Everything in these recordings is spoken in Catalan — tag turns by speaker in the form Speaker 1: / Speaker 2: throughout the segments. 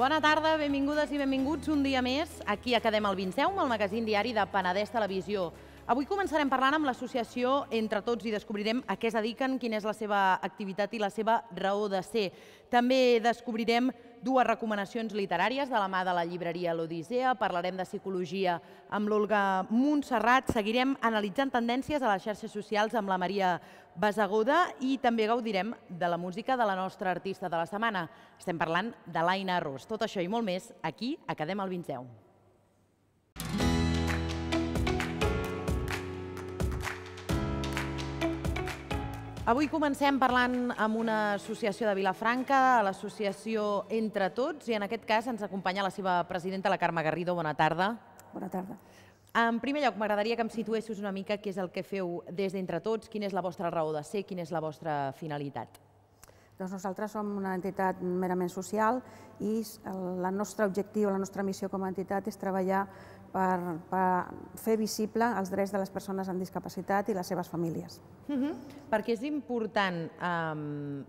Speaker 1: Bona tarda, benvingudes i benvinguts un dia més aquí a Quedem al Vinceu, el magazín diari de Penedès Televisió. Avui començarem parlant amb l'associació Entre Tots i descobrirem a què es dediquen, quina és la seva activitat i la seva raó de ser. També descobrirem dues recomanacions literàries de la mà de la llibreria L'Odissea, parlarem de psicologia amb l'Olga Montserrat, seguirem analitzant tendències a les xarxes socials amb la Maria Basagoda i també gaudirem de la música de la nostra artista de la setmana. Estem parlant de l'Aina Ros. Tot això i molt més aquí, a Cadem al Vinzeu. Avui comencem parlant amb una associació de Vilafranca, l'associació Entre Tots, i en aquest cas ens acompanya la seva presidenta, la Carme Garrido. Bona tarda. Bona tarda. En primer lloc, m'agradaria que em situessis una mica què és el que feu des d'Entre Tots, quina és la vostra raó de ser, quina és la vostra finalitat.
Speaker 2: Doncs nosaltres som una entitat merament social i el nostre objectiu, la nostra missió com a entitat és treballar per, per fer visible els drets de les persones amb discapacitat i les seves famílies.
Speaker 1: Uh mhm. -huh. Perquè és important eh,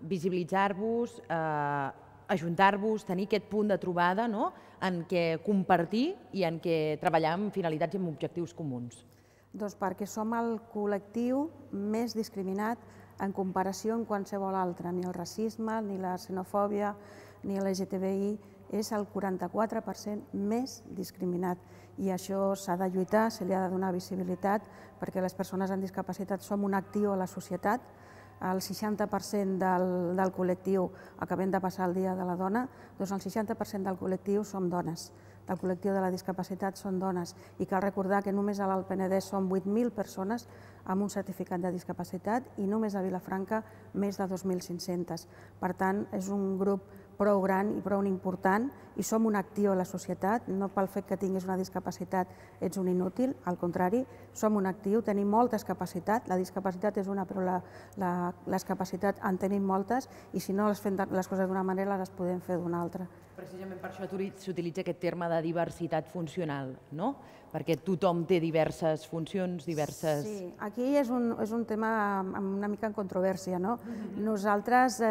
Speaker 1: visibilitzar-vos, eh, ajuntar-vos, tenir aquest punt de trobada no? en què compartir i en què treballar amb finalitats i amb objectius comuns.
Speaker 2: Doncs perquè som el col·lectiu més discriminat en comparació amb qualsevol altre, ni el racisme, ni la xenofòbia, ni l'LGTBI, és el 44% més discriminat i això s'ha de lluitar, se li ha de donar visibilitat perquè les persones amb discapacitat som un actiu a la societat, el 60% del, del col·lectiu, acabem de passar el Dia de la Dona, doncs el 60% del col·lectiu som dones del col·lectiu de la discapacitat són dones i cal recordar que només a l'Alt Penedès són 8.000 persones amb un certificat de discapacitat i només a Vilafranca més de 2.500. Per tant, és un grup prou gran i prou important i som un actiu a la societat, no pel fet que tinguis una discapacitat ets un inútil, al contrari, som un actiu, tenim moltes capacitats, la discapacitat és una, però la, la, les capacitats en tenim moltes i si no les fem les coses d'una manera les podem fer d'una altra
Speaker 1: precisament per això s'utilitza aquest terme de diversitat funcional, no? Perquè tothom té diverses funcions, diverses... Sí,
Speaker 2: aquí és un, és un tema amb una mica en controvèrsia, no? Mhm. Nosaltres eh,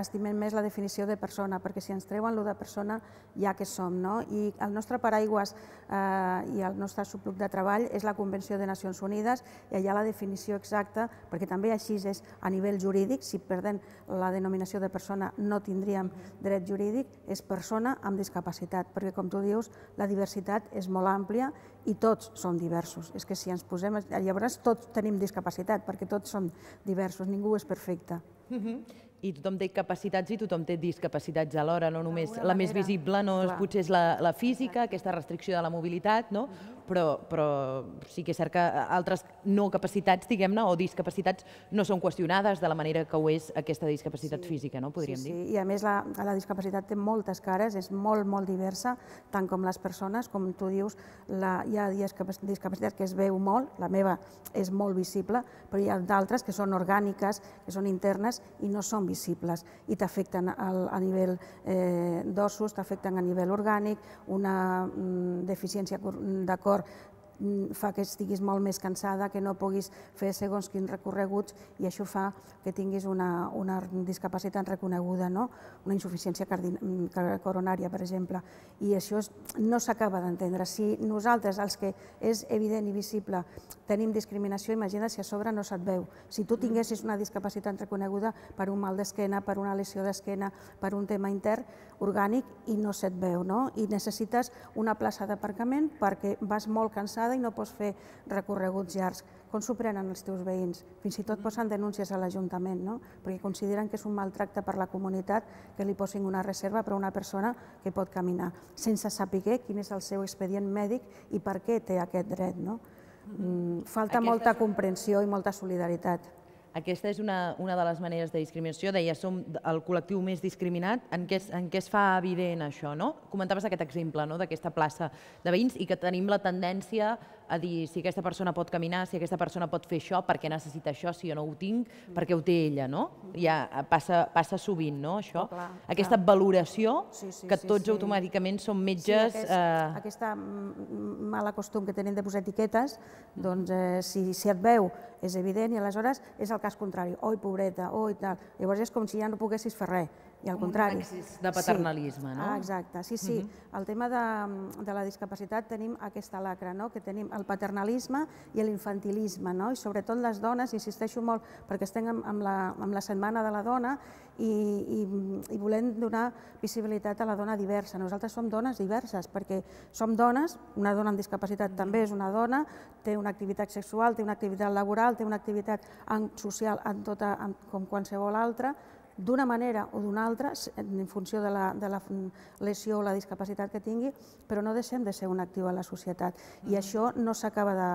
Speaker 2: estimem més la definició de persona, perquè si ens treuen lo de persona ja que som, no? I el nostre paraigües eh, i el nostre subgrup de treball és la Convenció de Nacions Unides i allà la definició exacta, perquè també així és a nivell jurídic, si perdem la denominació de persona no tindríem dret jurídic, és persona persona amb discapacitat, perquè com tu dius, la diversitat és molt àmplia i tots som diversos. És que si ens posem... Llavors tots tenim discapacitat, perquè tots som diversos, ningú és perfecte.
Speaker 1: Uh mhm. -huh. I tothom té capacitats i tothom té discapacitats alhora, no només la manera. més visible no és, potser és la, la física, Exacte. aquesta restricció de la mobilitat, no? Uh mhm. -huh però, però sí que és cert que eh, altres no capacitats, diguem-ne, o discapacitats no són qüestionades de la manera que ho és aquesta discapacitat sí. física,
Speaker 2: no? podríem sí, sí. dir. I a més la, la discapacitat té moltes cares, és molt, molt diversa, tant com les persones, com tu dius, la, hi ha discapacitat que es veu molt, la meva és molt visible, però hi ha d'altres que són orgàniques, que són internes i no són visibles i t'afecten a nivell eh, d'ossos, t'afecten a nivell orgànic, una mm, deficiència de Bogor Mm, fa que estiguis molt més cansada, que no puguis fer segons quins recorreguts i això fa que tinguis una, una discapacitat reconeguda, no? una insuficiència mm, coronària, per exemple. I això és, no s'acaba d'entendre. Si nosaltres, els que és evident i visible, tenim discriminació, imagina si a sobre no se't veu. Si tu tinguessis una discapacitat reconeguda per un mal d'esquena, per una lesió d'esquena, per un tema intern, orgànic, i no se't veu, no? I necessites una plaça d'aparcament perquè vas molt cansat vegada i no pots fer recorreguts llargs. Com s'ho prenen els teus veïns? Fins i tot mm. posen denúncies a l'Ajuntament, no? perquè consideren que és un maltracte per la comunitat que li posin una reserva per a una persona que pot caminar, sense saber quin és el seu expedient mèdic i per què té aquest dret. No? Mm-hmm. Mm, falta Aquesta molta comprensió i molta solidaritat.
Speaker 1: Aquesta és una, una de les maneres de discriminació. Deia, som el col·lectiu més discriminat. En què, en què es fa evident això? No? Comentaves aquest exemple no? d'aquesta plaça de veïns i que tenim la tendència a dir si aquesta persona pot caminar, si aquesta persona pot fer això, perquè necessita això, si jo no ho tinc, mm. perquè ho té ella, no? Mm. Ja eh, passa, passa sovint, no, això? Oh, clar, aquesta clar. valoració, sí, sí, que tots sí, sí. automàticament som metges... Sí, aquest, eh...
Speaker 2: Aquesta mala costum que tenen de posar etiquetes, mm. doncs eh, si, si et veu és evident i aleshores és el cas contrari, oi, pobreta, oi, tal. Llavors és com si ja no poguessis fer res i al contrari. Un de paternalisme, sí. no? Ah, exacte, sí, sí. Uh mhm. -huh. El tema de, de la discapacitat tenim aquesta lacra, no? que tenim el paternalisme i l'infantilisme, no? i sobretot les dones, insisteixo molt, perquè estem amb, amb, la, amb la Setmana de la Dona i, i, i volem donar visibilitat a la dona diversa. Nosaltres som dones diverses, perquè som dones, una dona amb discapacitat mhm. també és una dona, té una activitat sexual, té una activitat laboral, té una activitat en, social en tota, en, com qualsevol altra, d'una manera o d'una altra, en funció de la, de la lesió o la discapacitat que tingui, però no deixem de ser un actiu a la societat. I mm. això no s'acaba de,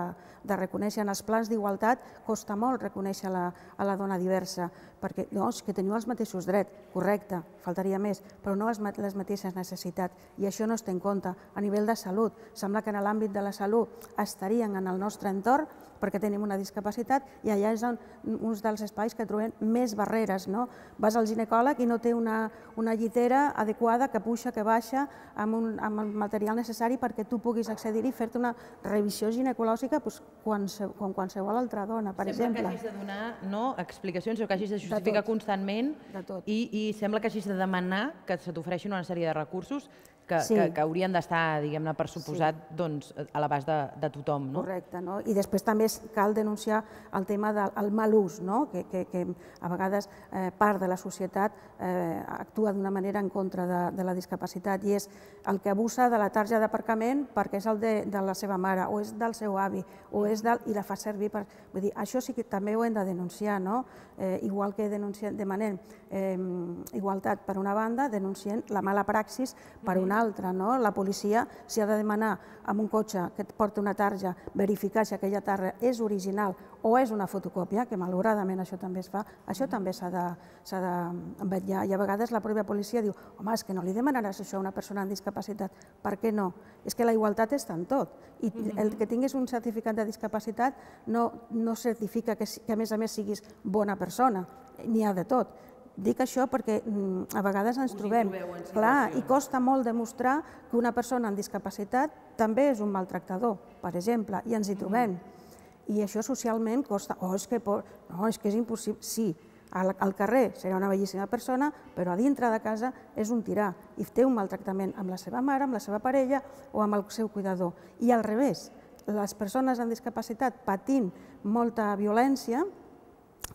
Speaker 2: de reconèixer. En els plans d'igualtat costa molt reconèixer la, a la dona diversa, perquè llavors que teniu els mateixos drets, correcte, faltaria més, però no les mateixes necessitats, i això no es té en compte. A nivell de salut, sembla que en l'àmbit de la salut estarien en el nostre entorn perquè tenim una discapacitat i allà és un, uns dels espais que trobem més barreres. No? Vas al ginecòleg i no té una, una llitera adequada que puja, que baixa, amb, un, amb el material necessari perquè tu puguis accedir i fer-te una revisió ginecològica doncs, quan, com qualsevol altra dona, per exemple. Sembla que hagis de donar
Speaker 1: no, explicacions o que hagis de justifica constantment i, i sembla que hagis de demanar que se t'ofereixin una sèrie de recursos que, sí. que, que haurien d'estar, diguem-ne, per suposat, sí. doncs, a l'abast de, de tothom. No? Correcte,
Speaker 2: no? I després també cal denunciar el tema del mal ús, no? que, que, que a vegades eh, part de la societat eh, actua d'una manera en contra de, de la discapacitat i és el que abusa de la tarja d'aparcament perquè és el de, de la seva mare o és del seu avi o és del, i la fa servir per... Vull dir, això sí que també ho hem de denunciar, no? Eh, igual que denunciem, demanem eh, igualtat per una banda, denunciem la mala praxis per una altra. No? La policia s'hi ha de demanar amb un cotxe que et porta una tarja, verificar si aquella tarja és original o és una fotocòpia, que malauradament això també es fa, això també s'ha de, de mm, vetllar. I a vegades la pròpia policia diu, home, és que no li demanaràs això a una persona amb discapacitat, per què no? És que la igualtat està en tot. I el que tinguis un certificat de discapacitat no, no certifica que, que, a més a més, siguis bona persona, n'hi ha de tot Dic això perquè mm, a vegades ens Us trobem, clar, i costa molt demostrar que una persona amb discapacitat també és un maltractador, per exemple, i ens hi mm-hmm. trobem. Mm. I això socialment costa, oh, és que, no, és que és impossible, sí, al, al carrer serà una bellíssima persona, però a dintre de casa és un tirà i té un maltractament amb la seva mare, amb la seva parella o amb el seu cuidador. I al revés, les persones amb discapacitat patint molta violència,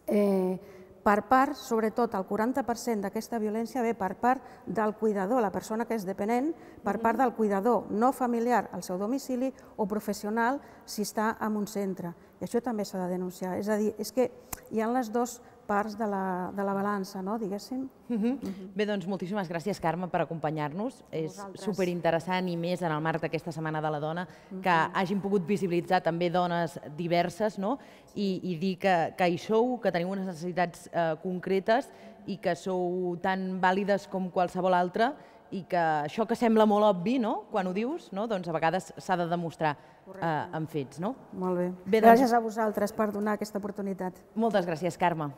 Speaker 2: eh, per part, sobretot el 40% d'aquesta violència ve per part del cuidador, la persona que és dependent, per part del cuidador no familiar al seu domicili o professional si està en un centre. I això també s'ha de denunciar. És a dir, és que hi ha les dues parts de la, de la balança, no? diguéssim. Uh
Speaker 1: -huh. Uh -huh. Bé, doncs moltíssimes gràcies, Carme, per acompanyar-nos. És superinteressant i més en el marc d'aquesta Setmana de la Dona uh -huh. que hagin pogut visibilitzar també dones diverses no? I, i dir que, que hi sou, que teniu unes necessitats eh, concretes i que sou tan vàlides com qualsevol altra i que això que sembla molt obvi, no?, quan ho dius, no?, doncs a vegades s'ha de demostrar eh, amb fets, no? Molt bé. bé doncs... Gràcies a
Speaker 2: vosaltres per donar aquesta oportunitat. Moltes gràcies, Carme.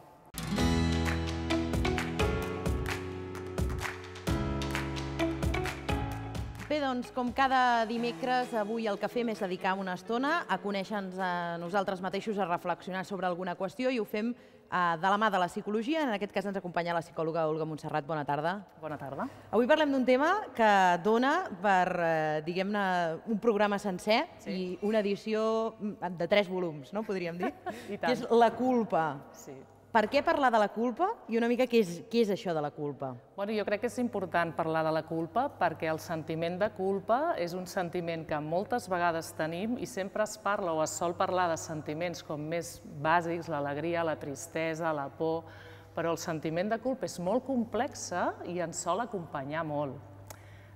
Speaker 1: doncs, com cada dimecres, avui el que fem és dedicar una estona a conèixer-nos a nosaltres mateixos, a reflexionar sobre alguna qüestió i ho fem eh, de la mà de la psicologia. En aquest cas ens acompanya la psicòloga Olga Montserrat. Bona tarda. Bona tarda. Avui parlem d'un tema que dona per, eh, diguem-ne, un programa sencer sí. i una edició de tres volums, no podríem dir?
Speaker 3: I tant. Que és la culpa. Sí.
Speaker 1: Per què parlar de la culpa i una mica què és, què és això de la
Speaker 3: culpa? Bueno, jo crec que és important parlar de la culpa perquè el sentiment de culpa és un sentiment que moltes vegades tenim i sempre es parla o es sol parlar de sentiments com més bàsics, l'alegria, la tristesa, la por, però el sentiment de culpa és molt complex eh, i ens sol acompanyar molt.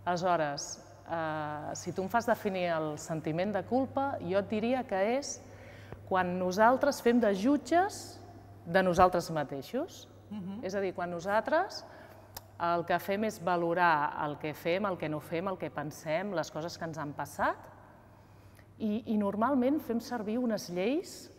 Speaker 3: Aleshores, eh, si tu em fas definir el sentiment de culpa, jo et diria que és quan nosaltres fem de jutges de nosaltres mateixos. Uh mhm. -huh. És a dir, quan nosaltres el que fem és valorar el que fem, el que no fem, el que pensem, les coses que ens han passat, i, i normalment fem servir unes lleis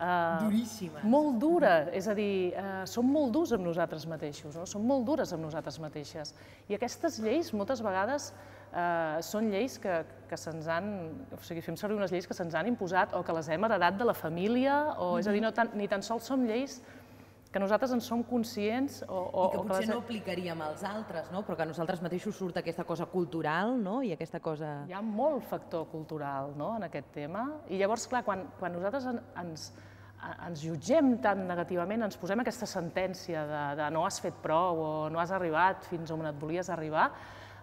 Speaker 3: eh, Duríssimes. Molt dura, és a dir, eh, som molt durs amb nosaltres mateixos, no? som molt dures amb nosaltres mateixes. I aquestes lleis moltes vegades eh, són lleis que, que se'ns han... O sigui, fem servir unes lleis que se'ns han imposat o que les hem heredat de la família, o, mm -hmm. és a dir, no tan, ni tan sols som lleis que nosaltres en som conscients o... o I que potser o que les... no
Speaker 1: aplicaríem als altres, no? però que a nosaltres mateixos surt aquesta cosa cultural no? i aquesta cosa... Hi ha
Speaker 3: molt factor cultural no? en aquest tema i llavors, clar, quan, quan nosaltres en, ens, ens jutgem tan negativament, ens posem aquesta sentència de, de no has fet prou o no has arribat fins on et volies arribar,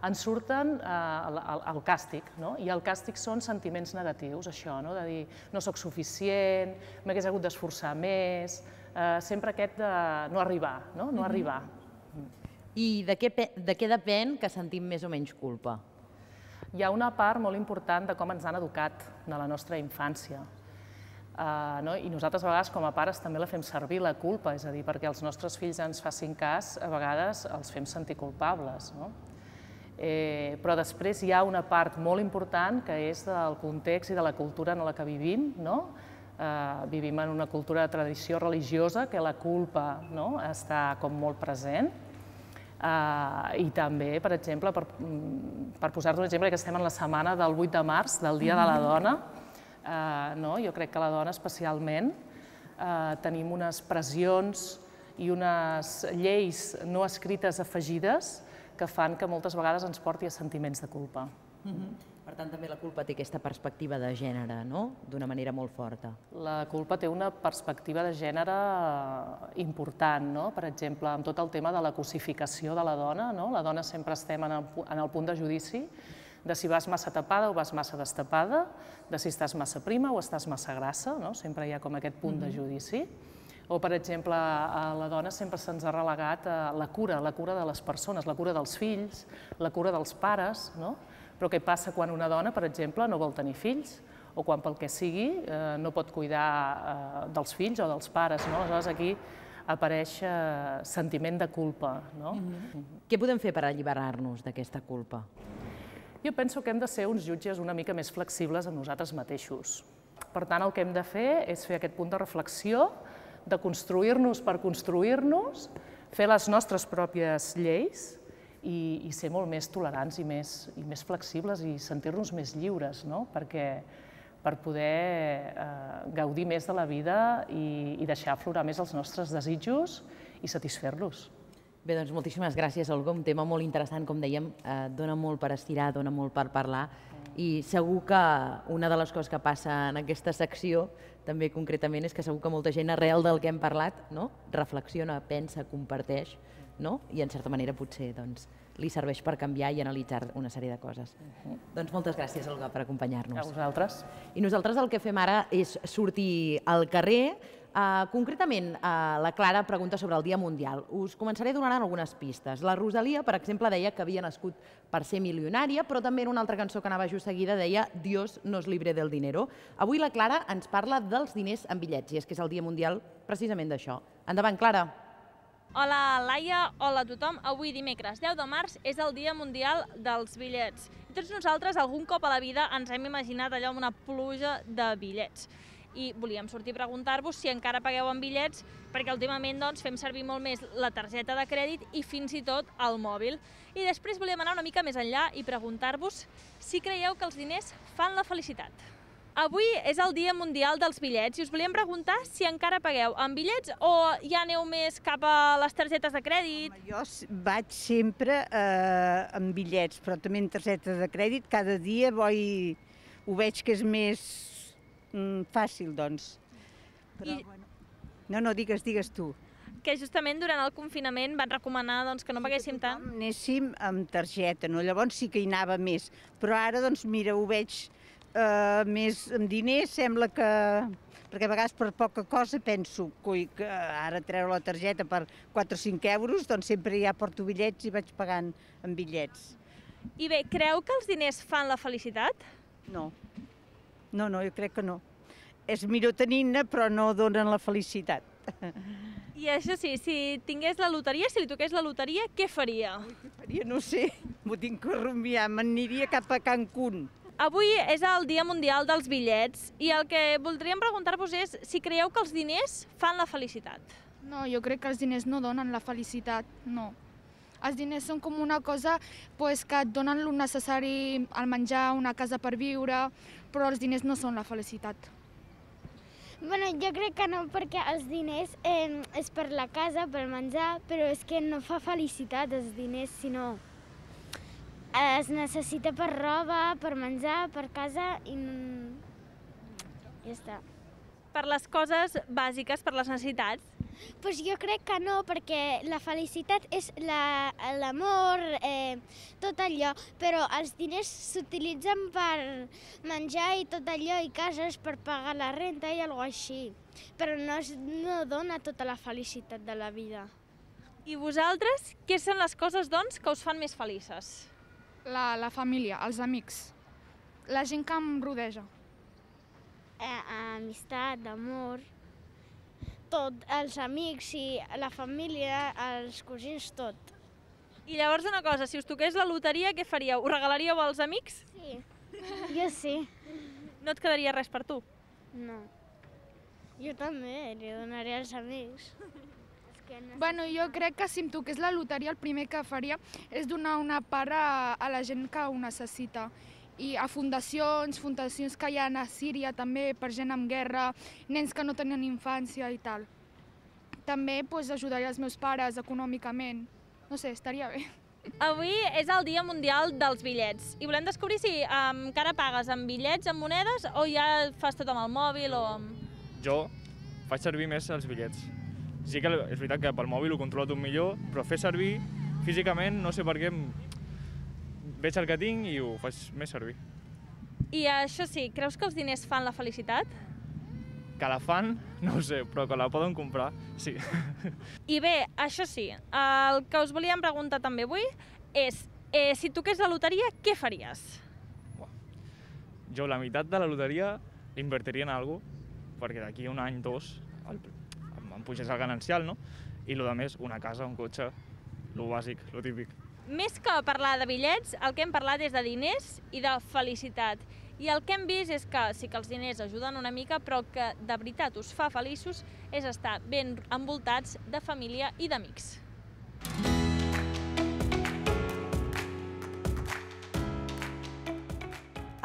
Speaker 3: en surten el, eh, càstig, no? i el càstig són sentiments negatius, això, no? de dir no sóc suficient, m'hagués hagut d'esforçar més, eh, sempre aquest de no arribar, no, no mhm. arribar. I de què, de què depèn que sentim més o menys culpa? Hi ha una part molt important de com ens han educat de la nostra infància. Uh, no? I nosaltres a vegades com a pares també la fem servir la culpa, és a dir, perquè els nostres fills ens facin cas, a vegades els fem sentir culpables. No? Eh, però després hi ha una part molt important que és del context i de la cultura en la que vivim, no? Eh, vivim en una cultura de tradició religiosa que la culpa no? està com molt present. Eh, I també, per exemple, per, mm, per posar-te un exemple, que estem en la setmana del 8 de març, del Dia de la mm-hmm. Dona, eh, no? jo crec que la dona especialment eh, tenim unes pressions i unes lleis no escrites afegides que fan que moltes vegades ens porti a sentiments de culpa. Mm -hmm. Per tant, també la culpa té aquesta perspectiva de gènere, no?, d'una manera molt forta. La culpa té una perspectiva de gènere eh, important, no?, per exemple, amb tot el tema de la cosificació de la dona, no?, la dona sempre estem en el, en el punt de judici de si vas massa tapada o vas massa destapada, de si estàs massa prima o estàs massa grassa, no?, sempre hi ha com aquest punt mm -hmm. de mhm. judici. O, per exemple, a la dona sempre se'ns ha relegat a eh, la cura, la cura de les persones, la cura dels fills, la cura dels pares, no? Però què passa quan una dona, per exemple, no vol tenir fills? o quan pel que sigui eh, no pot cuidar eh, dels fills o dels pares. No? Aleshores, aquí apareix eh, sentiment de culpa. No? Mm -hmm. Què podem fer per alliberar-nos d'aquesta culpa? Jo penso que hem de ser uns jutges una mica més flexibles a nosaltres mateixos. Per tant, el que hem de fer és fer aquest punt de reflexió de construir-nos per construir-nos, fer les nostres pròpies lleis i, i ser molt més tolerants i més, i més flexibles i sentir-nos més lliures, no? perquè per poder eh, gaudir més de la vida i, i deixar aflorar més els nostres desitjos i satisfer-los. Bé, doncs moltíssimes
Speaker 1: gràcies, Olga. Un tema molt interessant, com dèiem, eh, dona molt per estirar, dona molt per parlar i segur que una de les coses que passa en aquesta secció també concretament és que segur que molta gent arrel del que hem parlat no? reflexiona, pensa, comparteix no? i en certa manera potser doncs, li serveix per canviar i analitzar una sèrie de coses. Uh -huh. Doncs moltes gràcies, Olga, per acompanyar-nos. A vosaltres. I nosaltres el que fem ara és sortir al carrer. Uh, concretament, uh, la Clara pregunta sobre el Dia Mundial. Us començaré donant algunes pistes. La Rosalia, per exemple, deia que havia nascut per ser milionària, però també en una altra cançó que anava just seguida deia «Dios nos libre del dinero». Avui la Clara ens parla dels diners en bitllets, i és que és el Dia Mundial precisament d'això. Endavant, Clara. Clara.
Speaker 4: Hola Laia, hola a tothom. Avui dimecres 10 de març és el Dia Mundial dels Bitllets. I tots nosaltres algun cop a la vida ens hem imaginat allò amb una pluja de bitllets. I volíem sortir a preguntar-vos si encara pagueu en bitllets, perquè últimament doncs, fem servir molt més la targeta de crèdit i fins i tot el mòbil. I després volíem anar una mica més enllà i preguntar-vos si creieu que els diners fan la felicitat. Avui és el Dia Mundial dels Bitllets i us volíem preguntar si encara pagueu amb bitllets o ja aneu més cap a les targetes de crèdit? Jo
Speaker 5: vaig sempre eh, amb bitllets, però també amb targetes de crèdit. Cada dia voi, ho veig que és més mm, fàcil, doncs. Però, I... bueno... No, no, digues, digues tu.
Speaker 4: Que justament durant el confinament van recomanar doncs, que no paguéssim tant. Anéssim
Speaker 5: amb targeta, no? llavors sí que hi anava més, però ara doncs mira, ho veig eh, més amb diners, sembla que perquè a vegades per poca cosa penso, que ara treu la targeta per 4 o 5 euros, doncs sempre ja porto bitllets i vaig pagant amb bitllets.
Speaker 4: I bé, creu que els diners fan la felicitat? No,
Speaker 5: no, no, jo crec que no. És millor tenir-ne, però no donen la felicitat.
Speaker 4: I això sí, si tingués la loteria, si li toqués la loteria, què faria? Ui, què
Speaker 5: faria? No sé, m'ho tinc que rumiar, m'aniria cap a Cancún.
Speaker 4: Avui és el Dia Mundial dels Bitllets i el que voldríem preguntar-vos és si creieu que els diners fan la felicitat.
Speaker 2: No, jo crec que els diners no donen la felicitat, no. Els diners són com una cosa pues, que et donen el necessari, al menjar, una casa per viure, però els diners no són la felicitat.
Speaker 4: Bueno, jo crec que no, perquè els diners eh, és per la casa, per menjar, però és que no fa felicitat els diners, sinó... No es necessita per roba, per menjar, per casa i... ja està. Per les coses bàsiques, per les necessitats? Pues jo crec que no, perquè la felicitat és l'amor, la, eh, tot allò, però els diners s'utilitzen per menjar i tot allò, i cases per pagar la renta i alguna així. Però no, es, no dona tota la felicitat de la vida. I vosaltres, què són les coses, doncs, que us fan més felices?
Speaker 2: La, la família, els amics, la gent que em rodeja.
Speaker 4: Eh, amistat, d'amor, tot, els amics i la família, els cosins, tot. I llavors una cosa, si us toqués la loteria, què faríeu? Ho regalaríeu als amics? Sí, jo sí. No et quedaria res per tu? No. Jo també, li donaré als amics. Bueno, jo crec
Speaker 2: que si em toqués la loteria el primer que faria és donar una part a, a la gent que ho necessita i a fundacions, fundacions que hi ha a Síria també per gent amb guerra, nens que no tenen infància i tal. També pues, ajudaria els meus pares econòmicament. No sé, estaria bé.
Speaker 4: Avui és el Dia Mundial dels Bitllets i volem descobrir si um, encara pagues amb bitllets, amb monedes o ja fas tot amb el mòbil o... Amb... Jo faig servir més els bitllets sí que és veritat que pel mòbil ho controla tot millor, però fer servir físicament, no sé per què, veig el que tinc i ho faig més servir. I això sí, creus que els diners fan la felicitat? Que la fan, no ho sé, però que la poden comprar, sí. I bé, això sí, el que us volíem preguntar també avui és, eh, si tu toqués la loteria, què faries? Jo la meitat de la loteria invertiria en alguna cosa, perquè d'aquí un any, dos, el, em puges al ganancial, no? I el més, una casa, un cotxe, lo bàsic, lo típic. Més que parlar de bitllets, el que hem parlat és de diners i de felicitat. I el que hem vist és que sí que els diners ajuden una mica, però que de veritat us fa feliços és estar ben envoltats de família i d'amics.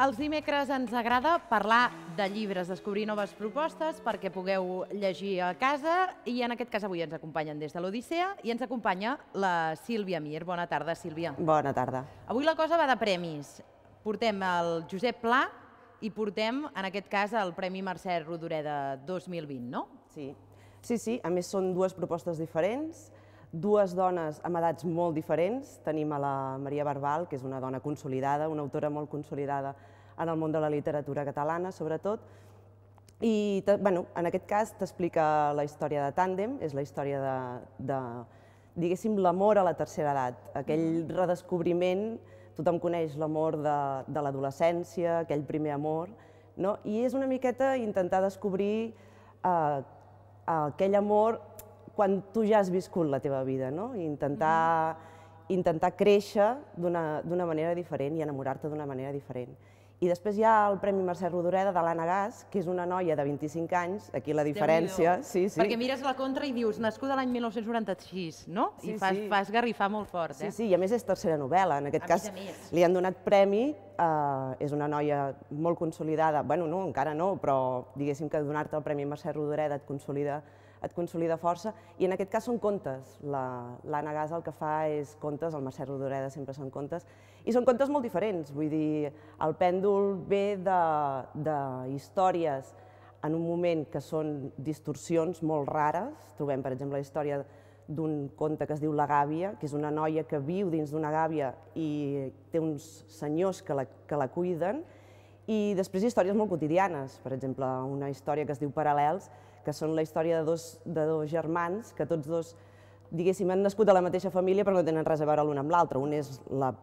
Speaker 1: Els dimecres ens agrada parlar de llibres, descobrir noves propostes perquè pugueu llegir a casa i en aquest cas avui ens acompanyen des de l'Odissea i ens acompanya la Sílvia Mir. Bona tarda, Sílvia.
Speaker 6: Bona tarda.
Speaker 1: Avui la cosa va de premis. Portem el Josep Pla i portem, en aquest cas, el Premi Mercè Rodoreda 2020, no? Sí,
Speaker 6: sí, sí. A més, són dues propostes diferents dues dones amb edats molt diferents. Tenim a la Maria Barbal, que és una dona consolidada, una autora molt consolidada en el món de la literatura catalana, sobretot. I bueno, en aquest cas t'explica la història de Tàndem, és la història de, de diguéssim, l'amor a la tercera edat, aquell mm. redescobriment, tothom coneix l'amor de, de l'adolescència, aquell primer amor, no? i és una miqueta intentar descobrir eh, aquell amor quan tu ja has viscut la teva vida, no? I intentar, mm. intentar créixer d'una manera diferent i enamorar-te d'una manera diferent. I després hi ha el Premi Mercè Rodoreda de l'Anna Gas, que és una noia de 25 anys, aquí la diferència... Sí, sí. Perquè mires
Speaker 1: la contra i dius, nascuda l'any 1996, no? Sí, I fas, sí. fas garrifar molt fort, eh? Sí, sí, i a
Speaker 6: més és tercera novel·la. En aquest a cas més. li han donat premi, eh, és una noia molt consolidada, bueno, no, encara no, però diguéssim que donar-te el Premi Mercè Rodoreda et consolida et consolida força, i en aquest cas són contes. L'Anna Gas el que fa és contes, el Mercè Rodoreda sempre són contes, i són contes molt diferents, vull dir, el pèndol ve de, de històries en un moment que són distorsions molt rares, trobem, per exemple, la història d'un conte que es diu La gàbia, que és una noia que viu dins d'una gàbia i té uns senyors que la, que la cuiden, i després històries molt quotidianes, per exemple, una història que es diu Paral·lels, que són la història de dos, de dos germans que tots dos, diguéssim, han nascut a la mateixa família però no tenen res a veure l'un amb l'altre. Un és la,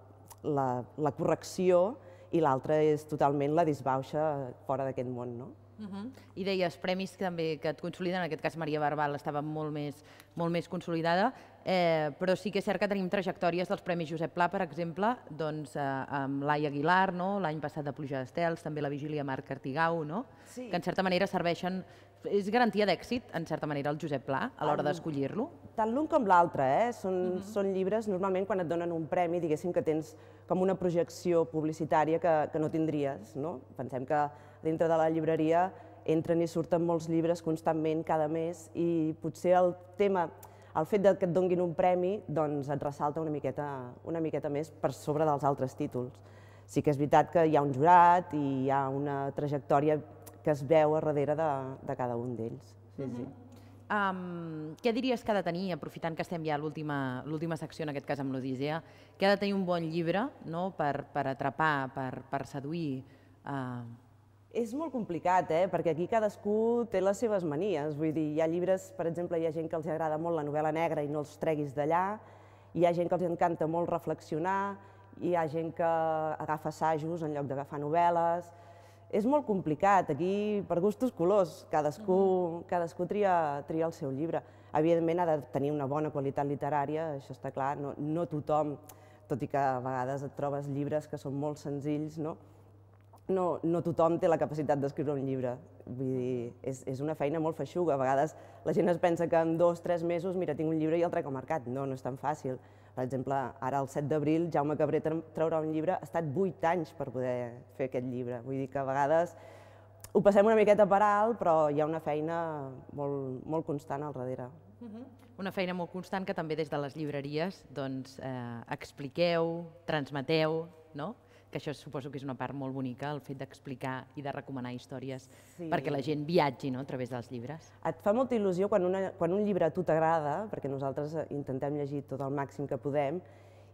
Speaker 6: la, la correcció i l'altre és totalment la disbauxa fora d'aquest món, no?
Speaker 1: Uh mhm. -huh. I deies, premis que també que et consoliden, en aquest cas Maria Barbal estava molt més, molt més consolidada, eh, però sí que és cert que tenim trajectòries dels Premis Josep Pla, per exemple, doncs, eh, amb Laia Aguilar, no? l'any passat de Pluja d'Estels, també la Vigília Marc Artigau, no? sí. que en certa manera serveixen és garantia d'èxit, en certa manera, el Josep Pla, a l'hora d'escollir-lo? Tant l'un com l'altre, eh? Són, uh mhm. -huh. són llibres, normalment,
Speaker 6: quan et donen un premi, diguéssim que tens com una projecció publicitària que, que no tindries, no? Pensem que dintre de la llibreria entren i surten molts llibres constantment cada mes i potser el tema, el fet de que et donguin un premi, doncs et ressalta una miqueta, una miqueta més per sobre dels altres títols. Sí que és veritat que hi ha un jurat i hi ha una trajectòria que es veu a darrere de, de cada un d'ells. Sí, sí.
Speaker 1: Um, què diries que ha de tenir, aprofitant que estem ja a l'última secció, en aquest cas amb l'Odissea, que ha de tenir un bon llibre no? per, per atrapar, per, per seduir? Uh... És molt complicat, eh? perquè aquí cadascú té les seves manies. Vull dir, hi
Speaker 6: ha llibres, per exemple, hi ha gent que els agrada molt la novel·la negra i no els treguis d'allà, hi ha gent que els encanta molt reflexionar, hi ha gent que agafa assajos en lloc d'agafar novel·les, és molt complicat, aquí per gustos colors, cadascú, mm-hmm. cadascú tria, tria el seu llibre. Evidentment ha de tenir una bona qualitat literària, això està clar, no, no tothom, tot i que a vegades et trobes llibres que són molt senzills, no? No, no tothom té la capacitat d'escriure un llibre. Vull dir, és, és una feina molt feixuga. A vegades la gent es pensa que en dos, tres mesos, mira, tinc un llibre i el trec al mercat. No, no és tan fàcil. Per exemple, ara el 7 d'abril Jaume Cabré traurà un llibre, ha estat 8 anys per poder fer aquest llibre. Vull dir que a vegades ho passem una miqueta per alt, però hi ha una feina molt, molt constant al darrere. Uh -huh.
Speaker 1: Una feina molt constant que també des de les llibreries doncs, eh, expliqueu, transmeteu, no? que això suposo que és una part molt bonica, el fet d'explicar i de recomanar històries sí. perquè la gent viatgi no, a través dels llibres. Et fa molta
Speaker 6: il·lusió quan, una, quan un llibre a tu t'agrada, perquè nosaltres intentem llegir tot el màxim que podem,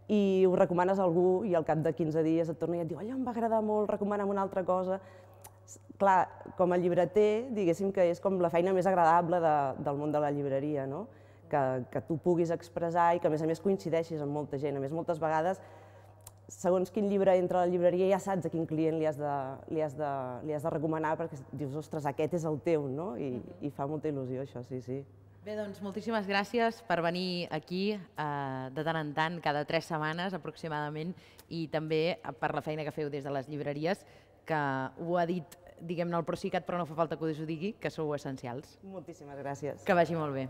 Speaker 6: i ho recomanes a algú i al cap de 15 dies et torna i et diu allò em va agradar molt, recomana'm una altra cosa. Clar, com a llibreter, diguéssim que és com la feina més agradable de, del món de la llibreria, no? que, que tu puguis expressar i que a més a més coincideixis amb molta gent. A més, moltes vegades segons quin llibre entra a la llibreria ja saps a quin client li has de, li has de, li has de recomanar perquè dius, ostres, aquest és el teu, no? I, uh mhm. -huh. i fa molta il·lusió això, sí, sí.
Speaker 1: Bé, doncs moltíssimes gràcies per venir aquí eh, de tant en tant, cada tres setmanes aproximadament, i també per la feina que feu des de les llibreries, que ho ha dit, diguem-ne, el Procicat, però no fa falta que us ho digui, que sou essencials. Moltíssimes gràcies. Que vagi molt bé.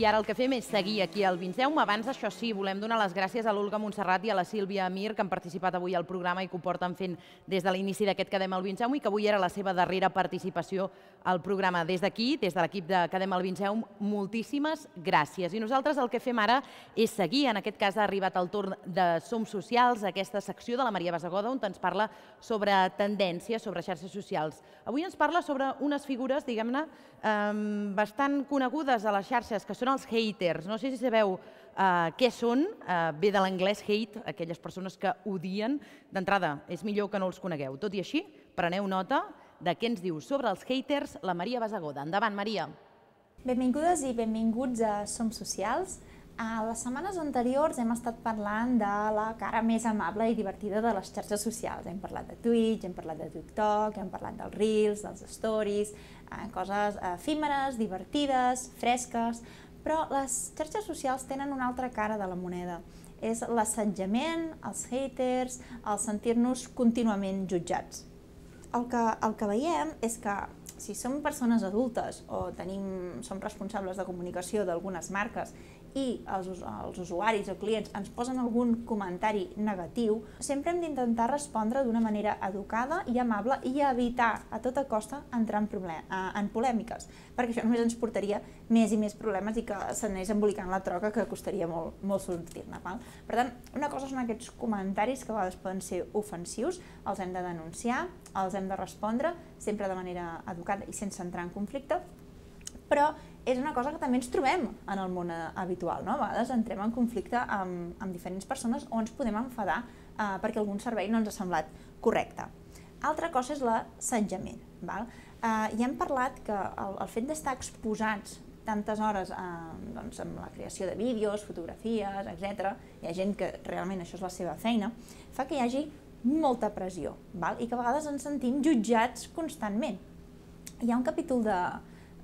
Speaker 1: I ara el que fem és seguir aquí al Vinceum. Abans, això sí, volem donar les gràcies a l'Olga Montserrat i a la Sílvia Mir, que han participat avui al programa i que ho porten fent des de l'inici d'aquest Cadem al Vinceum i que avui era la seva darrera participació al programa. Des d'aquí, des de l'equip de Cadem al Vinceum, moltíssimes gràcies. I nosaltres el que fem ara és seguir. En aquest cas ha arribat el torn de Som Socials, aquesta secció de la Maria Basagoda, on ens parla sobre tendències, sobre xarxes socials. Avui ens parla sobre unes figures, diguem-ne, ehm, bastant conegudes a les xarxes, que són són els haters. No sé si sabeu Uh, què són? Uh, ve de l'anglès hate, aquelles persones que odien. D'entrada, és millor que no els conegueu. Tot i així, preneu nota de què ens diu sobre els haters la Maria Basagoda. Endavant, Maria.
Speaker 5: Benvingudes i benvinguts a Som Socials. A les setmanes anteriors hem estat parlant de la cara més amable i divertida de les xarxes socials. Hem parlat de Twitch, hem parlat de TikTok, hem parlat dels Reels, dels Stories, eh, coses efímeres, divertides, fresques, però les xarxes socials tenen una altra cara de la moneda. És l'assetjament, els haters, el sentir-nos contínuament jutjats. El que, el que veiem és que si som persones adultes o tenim, som responsables de comunicació d'algunes marques i els, els usuaris o clients ens posen algun comentari negatiu, sempre hem d'intentar respondre d'una manera educada i amable i evitar a tota costa entrar en, en polèmiques, perquè això només ens portaria més i més problemes i que s'anés embolicant la troca que costaria molt, molt sortir-ne. Per tant, una cosa són aquests comentaris que a vegades poden ser ofensius, els hem de denunciar, els hem de respondre, sempre de manera educada i sense entrar en conflicte, però és una cosa que també ens trobem en el món eh, habitual. No? A vegades entrem en conflicte amb, amb diferents persones o ens podem enfadar eh, perquè algun servei no ens ha semblat correcte. Altra cosa és l'assetjament. Eh, ja hem parlat que el, el fet d'estar exposats tantes hores eh, doncs, amb la creació de vídeos, fotografies, etc. hi ha gent que realment això és la seva feina, fa que hi hagi molta pressió val? i que a vegades ens sentim jutjats constantment. Hi ha un capítol de,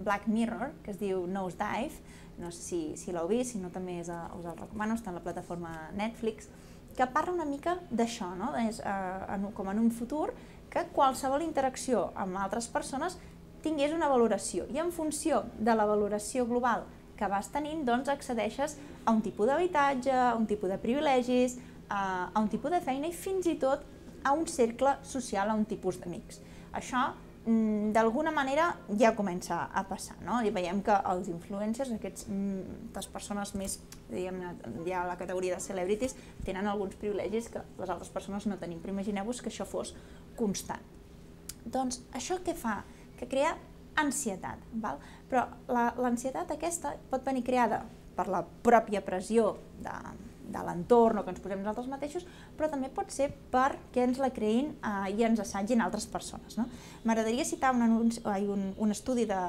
Speaker 5: Black Mirror, que es diu Nose Dive, no sé si, si l'heu vist, si no també és, uh, us el recomano, està en la plataforma Netflix, que parla una mica d'això, no? És, uh, en, com en un futur, que qualsevol interacció amb altres persones tingués una valoració i en funció de la valoració global que vas tenint, doncs accedeixes a un tipus d'habitatge, a un tipus de privilegis, a, a un tipus de feina i fins i tot a un cercle social, a un tipus d'amics. Això Mm, d'alguna manera ja comença a passar, no? I veiem que els influencers, aquests, mm, les persones més, diguem-ne, ja a la categoria de celebrities, tenen alguns privilegis que les altres persones no tenim, però imagineu-vos que això fos constant. Doncs això què fa? Que crea ansietat, val? però l'ansietat la, aquesta pot venir creada per la pròpia pressió de, de l'entorn o que ens posem nosaltres mateixos, però també pot ser perquè ens la creïn eh, i ens assagin altres persones. No? M'agradaria citar un, anunci, ai, un, un estudi de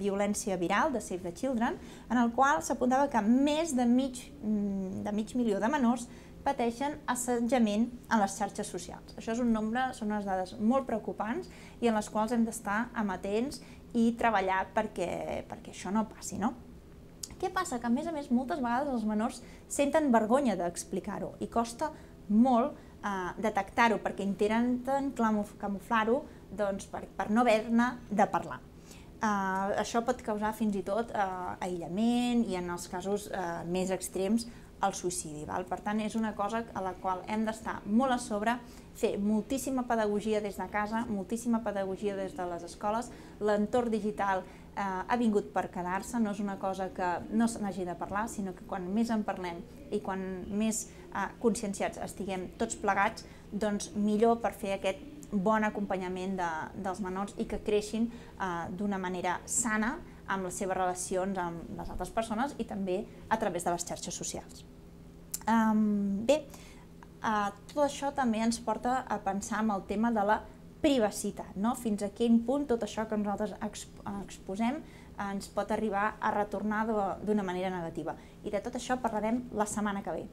Speaker 5: violència viral de Save the Children, en el qual s'apuntava que més de mig, mm, de mig milió de menors pateixen assetjament a les xarxes socials. Això és un nombre, són unes dades molt preocupants i en les quals hem d'estar amatents i treballar perquè, perquè això no passi. No? Què passa? Que a més a més moltes vegades els menors senten vergonya d'explicar-ho i costa molt eh, detectar-ho perquè intenten camuflar-ho doncs, per, per no haver-ne de parlar. Uh, això pot causar fins i tot uh, aïllament i en els casos uh, més extrems el suïcidi. Val? Per tant, és una cosa a la qual hem d'estar molt a sobre, fer moltíssima pedagogia des de casa, moltíssima pedagogia des de les escoles, l'entorn digital Eh, ha vingut per quedar-se, no és una cosa que no se n'hagi de parlar, sinó que quan més en parlem i quan més eh, conscienciats estiguem tots plegats, doncs millor per fer aquest bon acompanyament de, dels menors i que creixin eh, d'una manera sana amb les seves relacions amb les altres persones i també a través de les xarxes socials. Um, bé, eh, tot això també ens porta a pensar en el tema de la privacitat, no? fins a quin punt tot això que nosaltres exp exposem eh, ens pot arribar a retornar d'una manera negativa. I de tot això parlarem
Speaker 1: la setmana que ve.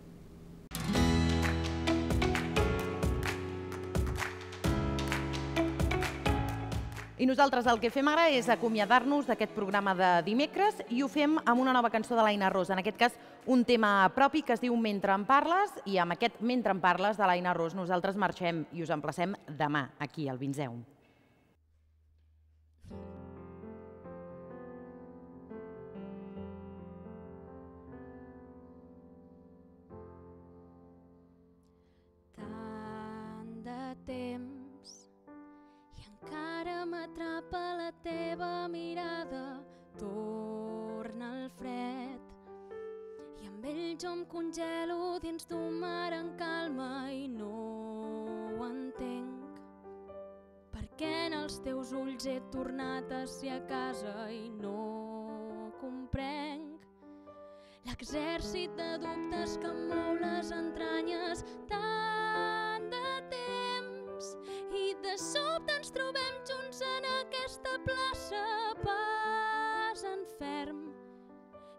Speaker 1: I nosaltres el que fem ara és acomiadar-nos d'aquest programa de dimecres i ho fem amb una nova cançó de l'Aina Rosa. En aquest cas, un tema propi que es diu Mentre em parles i amb aquest Mentre em parles de l'Aina Rosa nosaltres marxem i us emplacem demà aquí al Vinzeu.
Speaker 7: congelo dins d'un mar en calma i no ho entenc. Per què en els teus ulls he tornat a ser a casa i no comprenc. L'exèrcit de dubtes que mou les entranyes tant de temps i de sobte ens trobem junts en aquesta plaça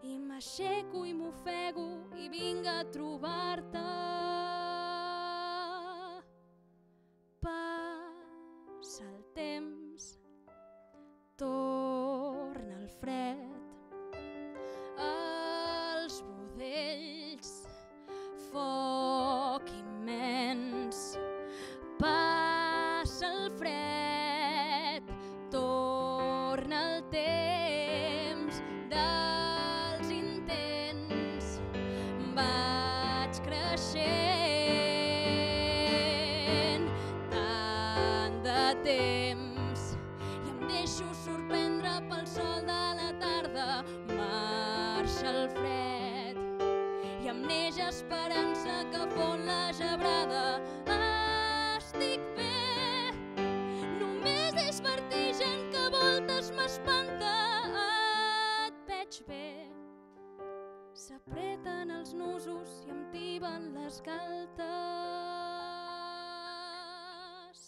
Speaker 7: I m'aixeco i m'ofego i vinc a trobar-te. S'apreten els nusos i em tiben les galtes.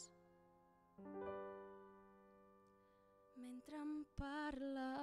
Speaker 7: Mentre em parles